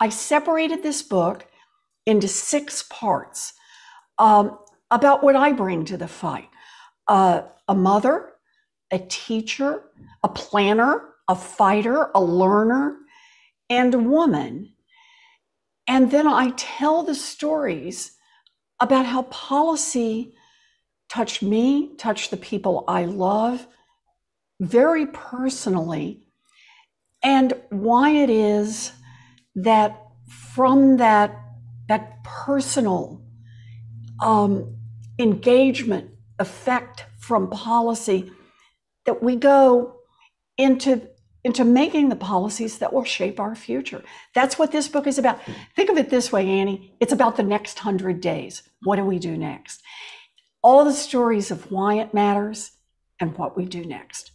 I separated this book into six parts um, about what I bring to the fight uh, a mother, a teacher, a planner, a fighter, a learner, and a woman. And then I tell the stories about how policy touched me, touched the people I love very personally, and why it is that from that that personal um, engagement effect from policy that we go into into making the policies that will shape our future. That's what this book is about. Think of it this way, Annie. It's about the next hundred days. What do we do next? All the stories of why it matters and what we do next.